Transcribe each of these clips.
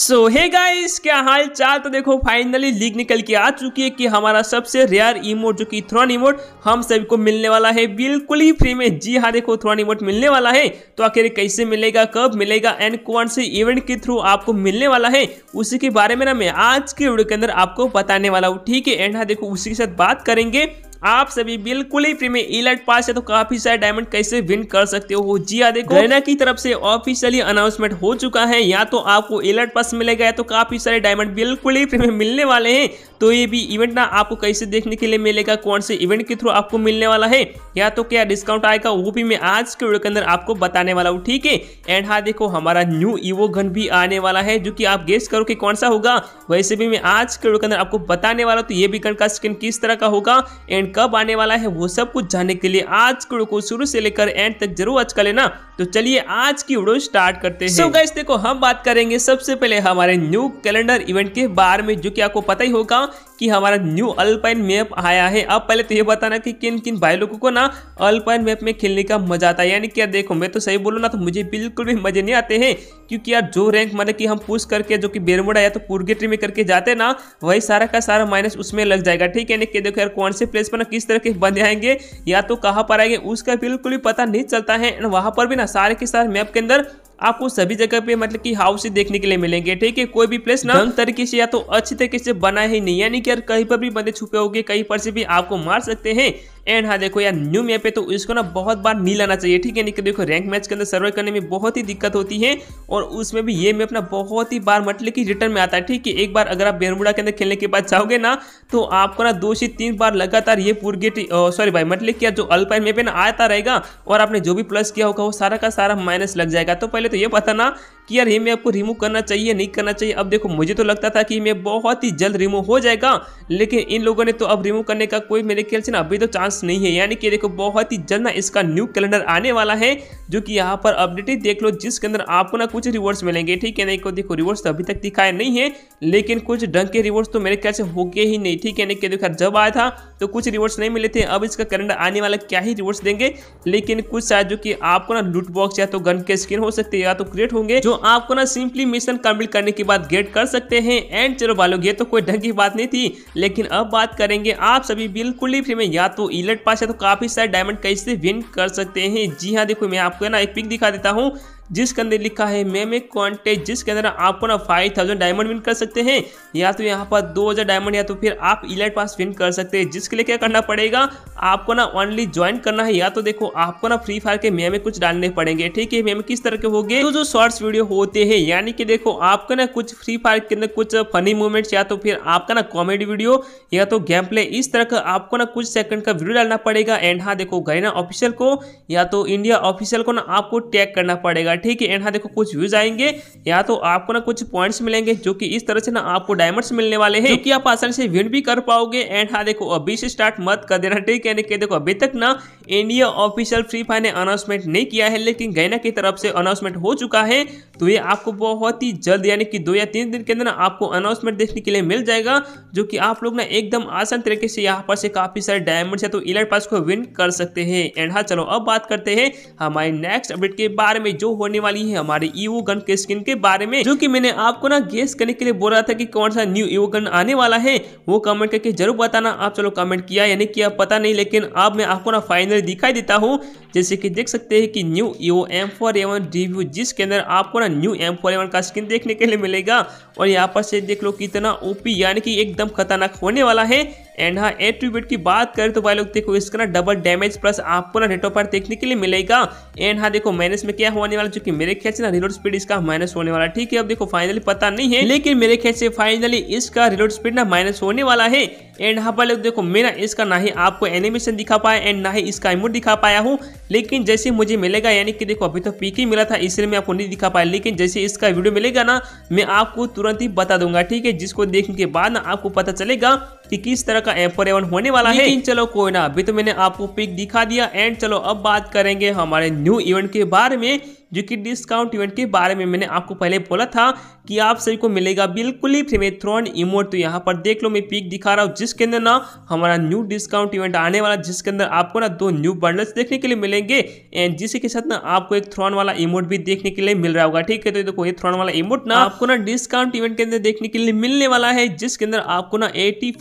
सो hey guys क्या हाल चाल तो देखो फाइनली लीग निकल के आ चुकी है कि हमारा सबसे रेयर इमोट जो कि थ्रॉन इमोट हम सभी को मिलने वाला है बिल्कुल ही फ्री में जी हाँ देखो थ्रॉन इमोट मिलने वाला है तो आखिर कैसे मिलेगा कब मिलेगा एंड कौन से इवेंट के थ्रू आपको मिलने वाला है उसी के बारे में ना मैं आज के वीडियो के अंदर आपको बताने वाला हूँ ठीक है एंड हाँ देखो उसी के साथ बात करेंगे आप सभी बिल्कुल ही फ्री में इलर्ट पास है तो काफी सारे डायमंड कैसे विन कर सकते हो जी हाँ देखो गैना की तरफ से ऑफिशियली अनाउंसमेंट हो चुका है या तो आपको इलाइट पास मिलेगा तो काफी सारे डायमंड बिल्कुल ही फ्री में मिलने वाले हैं तो ये भी इवेंट ना आपको कैसे देखने के लिए मिलेगा कौन से इवेंट के थ्रू आपको मिलने वाला है या तो क्या डिस्काउंट आएगा वो भी मैं आज के वीडियो के अंदर आपको बताने वाला हूँ ठीक है एंड हाँ देखो हमारा न्यू ईवो गन भी आने वाला है जो कि आप गेस करो कि कौन सा होगा वैसे भी मैं आज के वीडियो के अंदर आपको बताने वाला हूँ तो ये भी गन का स्किन किस तरह का होगा एंड कब आने वाला है वो सब कुछ जानने के लिए आज को शुरू से लेकर एंड तक जरूर आज कर लेना तो चलिए आज की उड़ो स्टार्ट करते हैं सो so guys, देखो हम बात करेंगे सबसे पहले हमारे न्यू कैलेंडर इवेंट के बारे में जो कि आपको पता ही होगा कि हमारा न्यू अल्पाइन मैप आया है अब पहले तो ये बताना कि किन किन भाई लोगों को ना अल्पाइन मैप में खेलने का मजा आता है यानी क्या देखो मैं तो सही बोलू ना तो मुझे बिल्कुल भी मजे नहीं आते हैं क्योंकि यार जो रैंक मतलब कि हम पुश करके जो कि बेरमुड़ा या तो पुरगेट्री में करके जाते ना वही सारा का सारा माइनस उसमें लग जाएगा ठीक है देखो यार कौन से प्लेस पर ना किस तरह के बन जाएंगे या तो कहाँ पर आएंगे उसका बिल्कुल भी पता नहीं चलता है एंड वहाँ पर भी ना सारे के सारे मैप के अंदर आपको सभी जगह पे मतलब की हाउस देखने के लिए मिलेंगे ठीक है कोई भी प्लेस ना तरीके से या तो अच्छी तरीके से बना ही नहीं यानी कि यार कहीं पर भी बंदे छुपे होंगे कहीं पर से भी आपको मार सकते हैं एंड हाँ देखो यार न्यू मैप है तो इसको ना बहुत बार नहीं लाना चाहिए ठीक है नहीं देखो रैंक मैच के अंदर सर्वे करने में बहुत ही दिक्कत होती है और उसमें भी ये मैप ना बहुत ही बार मतलब कि रिटर्न में आता है ठीक है एक बार अगर आप बेरमुडा के अंदर खेलने के बाद जाओगे ना तो आपको ना दो से तीन बार लगातार ये पुरगेट सॉरी भाई मतलब कि जो अल्पाइन मैप है ना आता रहेगा और आपने जो भी प्लस किया होगा वो सारा का सारा माइनस लग जाएगा तो पहले तो ये पता ना कि यार ये मैप को रिमूव करना चाहिए नहीं करना चाहिए अब देखो मुझे तो लगता था कि मैप बहुत ही जल्द रिमूव हो जाएगा लेकिन इन लोगों ने तो अब रिमूव करने का कोई मेरे ख्याल से ना अभी तो चांस नहीं है यानी कि देखो बहुत ही जल्द ना इसका न्यू कैलेंडर आने वाला है जो कि यहाँ पर अपडेटेड देख लो जिसके अंदर आपको ना कुछ रिवॉर्ड्स मिलेंगे ठीक है नहीं को देखो रिवॉर्ड्स तो अभी तक दिखाए नहीं है लेकिन कुछ ढंग के रिवॉर्ड्स तो मेरे ख्याल से हो गए ही नहीं ठीक है नहीं के देखो जब आया था तो कुछ रिवॉर्ड्स नहीं मिले थे अब इसका कैलेंडर आने वाला क्या ही रिवॉर्ड्स देंगे लेकिन कुछ शायद जो कि आपको ना लूटबॉक्स या तो गन के स्किन हो सकते हैं या तो क्रिएट होंगे जो आपको ना सिंपली मिशन कम्प्लीट करने के बाद गेट कर सकते हैं एंड चलो वालों ये तो कोई ढंग की बात नहीं थी लेकिन अब बात करेंगे आप सभी बिल्कुल ही फ्री में या तो इलेट पास है तो काफी सारे डायमंड कैसे विन कर सकते हैं जी हाँ देखो मैं आपको ना एक पिक दिखा देता हूँ जिसके अंदर लिखा है मेमे कॉन्टेस्ट जिसके अंदर आपको ना फाइव थाउजेंड डायमंड विन कर सकते हैं या तो यहाँ पर दो हज़ार डायमंड या तो फिर आप इलेट पास विन कर सकते हैं जिसके लिए क्या करना पड़ेगा आपको ना ओनली ज्वाइन करना है या तो देखो आपको ना फ्री फायर के मेमे कुछ डालने पड़ेंगे ठीक है मेमे किस तरह के हो गए तो जो शॉर्ट्स वीडियो होते हैं यानी कि देखो आपको ना कुछ फ्री फायर के अंदर कुछ फनी मूवमेंट्स या तो फिर आपका ना कॉमेडी वीडियो या तो गेम प्ले इस तरह का आपको ना कुछ सेकंड का वीडियो डालना पड़ेगा एंड हाँ देखो गैना ऑफिशियल को या तो इंडिया ऑफिशियल को ना आपको टैग करना पड़ेगा ठीक है एंड हाँ देखो कुछ व्यूज आएंगे या तो आपको ना कुछ पॉइंट्स मिलेंगे जो कि इस तरह से ना आपको डायमंड्स मिलने वाले हैं क्योंकि आप आसानी से विन भी कर पाओगे एंड हाँ देखो अभी से स्टार्ट मत कर देना ठीक है कि देखो अभी तक ना इंडिया ऑफिशियल फ्री फायर ने अनाउंसमेंट नहीं किया है लेकिन गैना की तरफ से अनाउंसमेंट हो चुका है तो ये आपको बहुत ही जल्द यानी कि दो या तीन दिन के अंदर ना आपको अनाउंसमेंट देखने के लिए मिल जाएगा जो कि आप लोग ना एकदम आसान तरीके से यहाँ पर से काफी सारे डायमंड्स है तो इलेट पास को विन कर सकते हैं एंड हाँ चलो अब बात करते हैं हमारे नेक्स्ट अपडेट के बारे में जो होने वाली है हमारे ईवो गन के स्किन के बारे में जो कि मैंने आपको ना गेस करने के लिए बोल रहा था कि कौन सा न्यू ईवो गन आने वाला है वो कमेंट करके जरूर बताना आप चलो कमेंट किया यानी कि आप पता नहीं लेकिन अब मैं आपको ना फाइनल दिखाई देता हूँ जैसे कि देख सकते हैं कि new Evo M four A one review जिसके अंदर आपको ना न्यू एम फोर एवन का स्किन देखने के लिए मिलेगा और यहाँ पर से देख लो कितना ओपी यानी कि एकदम खतरनाक होने वाला है एंड हाँ एट की बात करें तो भाई लोग देखो इसका ना डबल डैमेज प्लस आपको ना नेटो पर देखने के लिए मिलेगा एंड हाँ देखो माइनस में क्या होने वाला जो कि मेरे ख्याल से ना रिलोड स्पीड इसका माइनस होने वाला ठीक है अब देखो फाइनली पता नहीं है लेकिन मेरे ख्याल से फाइनली इसका रिलोड स्पीड ना माइनस होने वाला है एंड यहाँ पर लोग देखो मैं ना इसका ना ही आपको एनिमेशन दिखा पाया एंड ना ही इसका इमोट दिखा पाया हूँ लेकिन जैसे मुझे मिलेगा यानी कि देखो अभी तो पीक ही मिला था इसलिए मैं आपको नहीं दिखा पाया लेकिन जैसे इसका वीडियो मिलेगा ना मैं आपको तुरंत ही बता दूंगा ठीक है जिसको देखने के बाद ना आपको पता चलेगा कि किस तरह का एपर एवन होने वाला है चलो कोई ना अभी तो मैंने आपको पिक दिखा दिया एंड चलो अब बात करेंगे हमारे न्यू इवेंट के बारे में जो कि डिस्काउंट इवेंट के बारे में मैंने आपको पहले बोला था कि आप सभी को मिलेगा बिल्कुल ही फ्री में थ्रोन इमोट तो यहाँ पर देख लो मैं पिक दिखा रहा हूँ जिसके अंदर ना हमारा न्यू डिस्काउंट इवेंट आने वाला जिसके अंदर आपको ना दो न्यू बंडल्स देखने के लिए मिलेंगे एंड जिसी के साथ ना आपको एक थ्रोन वाला इमोट भी देखने के लिए मिल रहा होगा ठीक है तो देखो ये थ्रोन वाला इमोट ना आपको ना डिस्काउंट इवेंट के अंदर देखने के लिए मिलने वाला है जिसके अंदर आपको ना एटी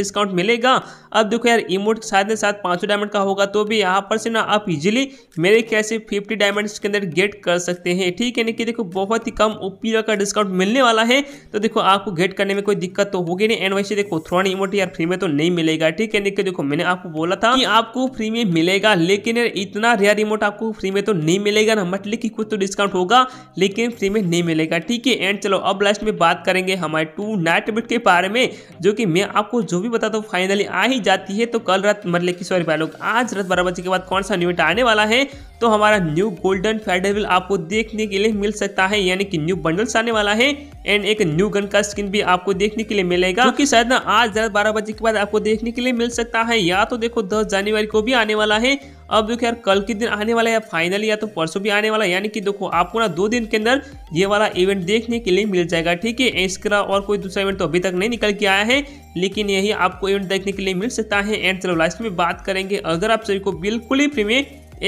डिस्काउंट मिलेगा अब देखो यार इमोट साथ साथ पाँचों डायमंड का होगा तो भी यहाँ पर से ना आप इजिली मेरे कैसे फिफ्टी डायमंड के अंदर गेट कर सकते हैं ठीक है कि देखो बहुत ही कम ओपी का डिस्काउंट मिलने वाला है तो देखो आपको गेट करने में कोई दिक्कत तो होगी नहीं एंड वैसे देखो थ्रोन इमोट यार फ्री में तो नहीं मिलेगा ठीक है देखिए देखो मैंने आपको बोला था कि आपको फ्री में मिलेगा लेकिन इतना रेयर रिमोट आपको फ्री में तो नहीं मिलेगा ना मतलब की कुछ तो डिस्काउंट होगा लेकिन फ्री में नहीं मिलेगा ठीक है एंड चलो अब लास्ट में बात करेंगे हमारे टू नाइट बिट के बारे में जो कि मैं आपको जो भी बताता हूँ फाइनली आ ही जाती है तो कल रात मतलब कि सॉरी भाई लोग आज रात बारह बजे के बाद कौन सा न्यू आने वाला है तो हमारा न्यू गोल्डन फ्राइडे अवेलेबल आपको देखने के लिए मिल सकता है यानी कि न्यू बंडल्स आने वाला है एंड एक न्यू गन का स्किन भी आपको देखने के लिए मिलेगा क्योंकि शायद ना आज रात बारह बजे के बाद आपको देखने के लिए मिल सकता है या तो देखो दस जनवरी को भी आने वाला है अब देखो यार कल के दिन आने वाला है फाइनल या तो परसों भी आने वाला है यानी कि देखो आपको ना दो दिन के अंदर ये वाला इवेंट देखने के लिए मिल जाएगा ठीक है इसका और कोई दूसरा इवेंट तो अभी तक नहीं निकल के आया है लेकिन यही आपको इवेंट देखने के लिए मिल सकता है एंड चलो लास्ट में बात करेंगे अगर आप सभी को बिल्कुल ही फ्री में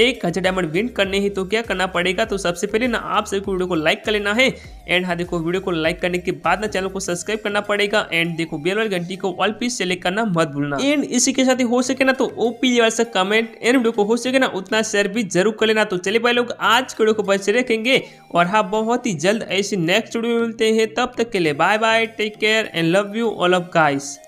एक हज़ार डायमंड विन करने हैं तो क्या करना पड़ेगा तो सबसे पहले ना आप सभी को वीडियो को लाइक कर लेना है एंड हाँ देखो वीडियो को लाइक करने के बाद ना चैनल को सब्सक्राइब करना पड़ेगा एंड देखो बेल वाली घंटी को ऑल पीस सेलेक्ट करना मत भूलना एंड इसी के साथ ही हो सके ना तो ओपी से कमेंट एंड वीडियो को हो सके ना उतना शेयर भी जरूर कर लेना तो चले भाई लोग आज के वीडियो को बचे रखेंगे और हाँ बहुत ही जल्द ऐसी नेक्स्ट वीडियो मिलते हैं तब तक के लिए bye bye take care and love you all of guys